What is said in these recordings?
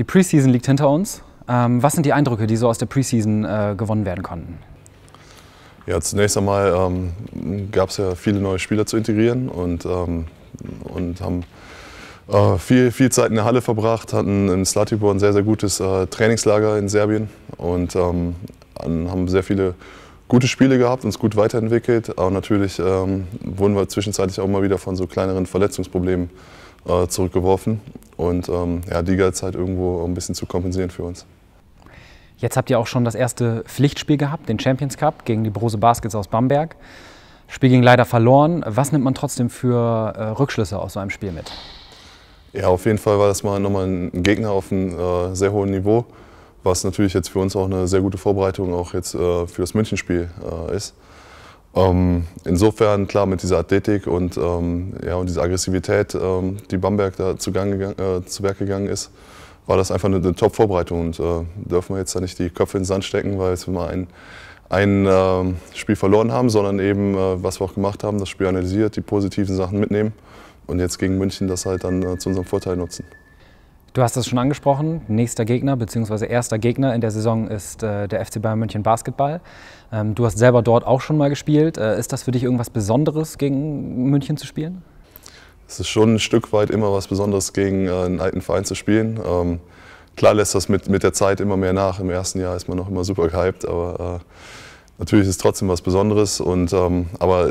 Die Preseason liegt hinter uns. Ähm, was sind die Eindrücke, die so aus der Preseason äh, gewonnen werden konnten? Ja, zunächst einmal ähm, gab es ja viele neue Spieler zu integrieren und, ähm, und haben äh, viel, viel Zeit in der Halle verbracht, hatten in Slatibor ein sehr, sehr gutes äh, Trainingslager in Serbien und ähm, haben sehr viele gute Spiele gehabt, uns gut weiterentwickelt. Aber natürlich ähm, wurden wir zwischenzeitlich auch mal wieder von so kleineren Verletzungsproblemen äh, zurückgeworfen. Und ähm, ja, die galt halt irgendwo ein bisschen zu kompensieren für uns. Jetzt habt ihr auch schon das erste Pflichtspiel gehabt, den Champions Cup gegen die Brose Baskets aus Bamberg. Spiel ging leider verloren. Was nimmt man trotzdem für äh, Rückschlüsse aus so einem Spiel mit? Ja, auf jeden Fall war das mal nochmal ein Gegner auf einem äh, sehr hohen Niveau, was natürlich jetzt für uns auch eine sehr gute Vorbereitung auch jetzt äh, für das Münchenspiel äh, ist. Ähm, insofern, klar, mit dieser Athletik und, ähm, ja, und dieser Aggressivität, ähm, die Bamberg da zu, gegangen, äh, zu Werk gegangen ist, war das einfach eine, eine Top-Vorbereitung. Und äh, dürfen wir jetzt da nicht die Köpfe in den Sand stecken, weil jetzt wir mal ein, ein äh, Spiel verloren haben, sondern eben, äh, was wir auch gemacht haben, das Spiel analysiert, die positiven Sachen mitnehmen und jetzt gegen München das halt dann äh, zu unserem Vorteil nutzen. Du hast es schon angesprochen, nächster Gegner bzw. erster Gegner in der Saison ist äh, der FC Bayern München Basketball. Ähm, du hast selber dort auch schon mal gespielt. Äh, ist das für dich irgendwas Besonderes, gegen München zu spielen? Es ist schon ein Stück weit immer was Besonderes, gegen äh, einen alten Verein zu spielen. Ähm, klar lässt das mit, mit der Zeit immer mehr nach. Im ersten Jahr ist man noch immer super gehypt, aber äh, natürlich ist es trotzdem was Besonderes. Und, ähm, aber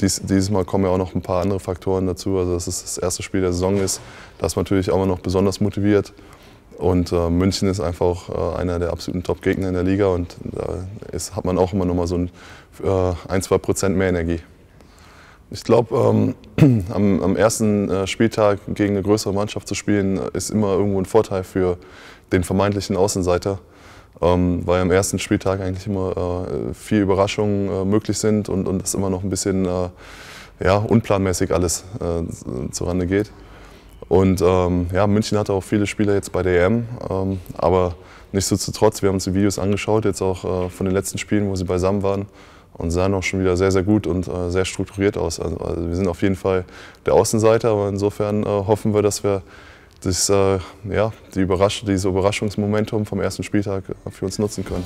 dies, dieses Mal kommen ja auch noch ein paar andere Faktoren dazu. Also, dass es das erste Spiel der Saison ist, das natürlich auch immer noch besonders motiviert. Und äh, München ist einfach äh, einer der absoluten Top-Gegner in der Liga und da äh, ist, hat man auch immer noch mal so ein, äh, ein zwei Prozent mehr Energie. Ich glaube, ähm, am, am, ersten äh, Spieltag gegen eine größere Mannschaft zu spielen, äh, ist immer irgendwo ein Vorteil für, den vermeintlichen Außenseiter, ähm, weil am ersten Spieltag eigentlich immer äh, viel Überraschungen äh, möglich sind und, und das immer noch ein bisschen äh, ja, unplanmäßig alles äh, zurande geht. Und ähm, ja, München hatte auch viele Spieler jetzt bei der EM, ähm, aber nichtsdestotrotz, wir haben uns die Videos angeschaut, jetzt auch äh, von den letzten Spielen, wo sie beisammen waren und sahen auch schon wieder sehr, sehr gut und äh, sehr strukturiert aus. Also, also, wir sind auf jeden Fall der Außenseiter, aber insofern äh, hoffen wir, dass wir das, äh, ja, die Überrasch dieses Überraschungsmomentum vom ersten Spieltag für uns nutzen können.